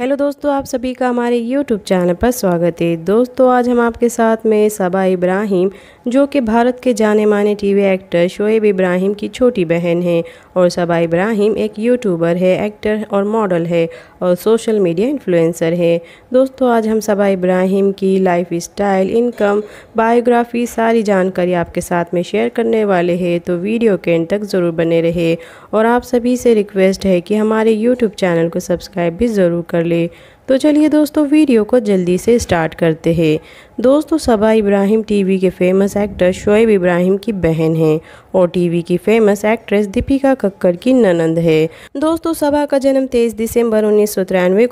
hello दोस्तों आप सभी का हमारे यूट्यूब चैनल पर स्वागत है दोस्तों आज हम आपके साथ में सबा इब्राहिम जो कि भारत के जाने माने टीवी एक्टर शोएब इब्राहिम की छोटी बहन हैं और सबा इब्राहिम एक यूट्यूबर है एक्टर और मॉडल है और सोशल मीडिया इन्फ्लुएंसर है दोस्तों आज हम सबा इब्राहिम की लाइफ स्टाइल इनकम बायोग्राफी सारी जानकारी आपके साथ में शेयर करने वाले हैं तो वीडियो के एंड तक ज़रूर बने रहे और आप सभी से रिक्वेस्ट है कि हमारे यूट्यूब चैनल को सब्सक्राइब भी ज़रूर कर ले तो चलिए दोस्तों वीडियो को जल्दी से स्टार्ट करते हैं दोस्तों सबा इब्राहिम टीवी के फेमस एक्टर शोएब इब्राहिम की बहन हैं और टीवी की फेमस एक्ट्रेस दीपिका कक्कर की ननंद है दोस्तों सबा का जन्म 23 दिसंबर उन्नीस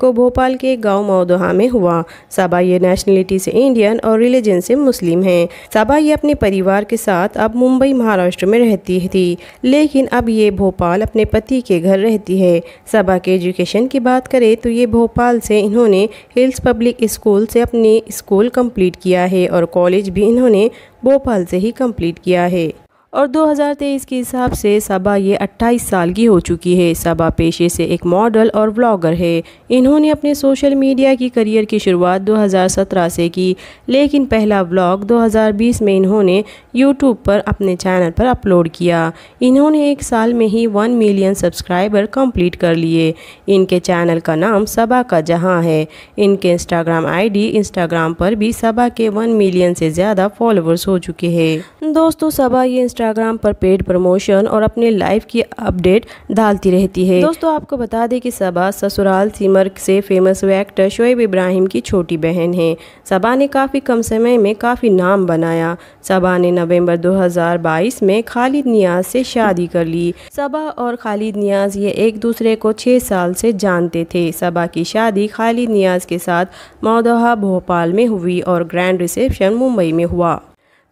को भोपाल के गांव मौदोहा में हुआ सबा ये नेशनलिटी से इंडियन और रिलीजन से मुस्लिम है सबा ये अपने परिवार के साथ अब मुंबई महाराष्ट्र में रहती थी लेकिन अब ये भोपाल अपने पति के घर रहती है सबा के एजुकेशन की बात करें तो ये भोपाल से इन्होंने हिल्स पब्लिक स्कूल से अपनी स्कूल कम्प्लीट किया है और कॉलेज भी इन्होंने भोपाल से ही कंप्लीट किया है और 2023 के हिसाब से सबा ये 28 साल की हो चुकी है सबा पेशे से एक मॉडल और ब्लॉगर है इन्होंने अपने सोशल मीडिया की करियर की शुरुआत 2017 से की लेकिन पहला ब्लॉग 2020 में इन्होंने यूट्यूब पर अपने चैनल पर अपलोड किया इन्होंने एक साल में ही 1 मिलियन सब्सक्राइबर कंप्लीट कर लिए इनके चैनल का नाम सबा का जहाँ है इनके इंस्टाग्राम आई इंस्टाग्राम पर भी सबा के वन मिलियन से ज़्यादा फॉलोअर्स हो चुके हैं दोस्तों सबा ये इंस्टाग्राम पर पेड प्रमोशन और अपने लाइफ की अपडेट डालती रहती है दोस्तों आपको बता दें कि सबा ससुराल सिमर से फेमस एक्टर शोएब इब्राहिम की छोटी बहन है सबा ने काफ़ी कम समय में काफ़ी नाम बनाया सबा ने नवंबर 2022 में खालिद नियाज से शादी कर ली सबा और खालिद नियाज ये एक दूसरे को छः साल से जानते थे सबा की शादी खालिद नियाज के साथ मौदहा भोपाल में हुई और ग्रैंड रिसेप्शन मुंबई में हुआ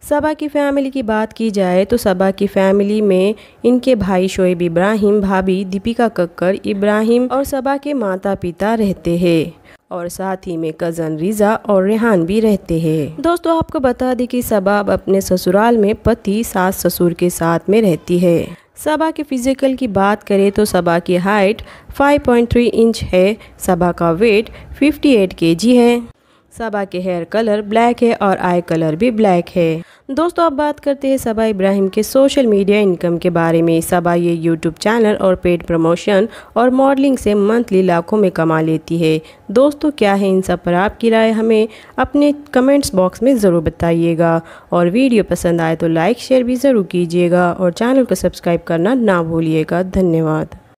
सबा की फैमिली की बात की जाए तो सबा की फैमिली में इनके भाई शोएब इब्राहिम भाभी दीपिका कक्कर इब्राहिम और सबा के माता पिता रहते हैं और साथ ही में कज़न रिज़ा और रेहान भी रहते हैं दोस्तों आपको बता दें कि सबा अब अपने ससुराल में पति सास ससुर के साथ में रहती है सबा के फिजिकल की बात करें तो सबा की हाइट 5.3 इंच है सबा का वेट 58 केजी है सबा के हेयर कलर ब्लैक है और आई कलर भी ब्लैक है दोस्तों अब बात करते हैं सबा इब्राहिम के सोशल मीडिया इनकम के बारे में सबा ये यूट्यूब चैनल और पेड प्रमोशन और मॉडलिंग से मंथली लाखों में कमा लेती है दोस्तों क्या है इन सब पर आपकी राय हमें अपने कमेंट्स बॉक्स में ज़रूर बताइएगा और वीडियो पसंद आए तो लाइक शेयर भी ज़रूर कीजिएगा और चैनल को सब्सक्राइब करना ना भूलिएगा धन्यवाद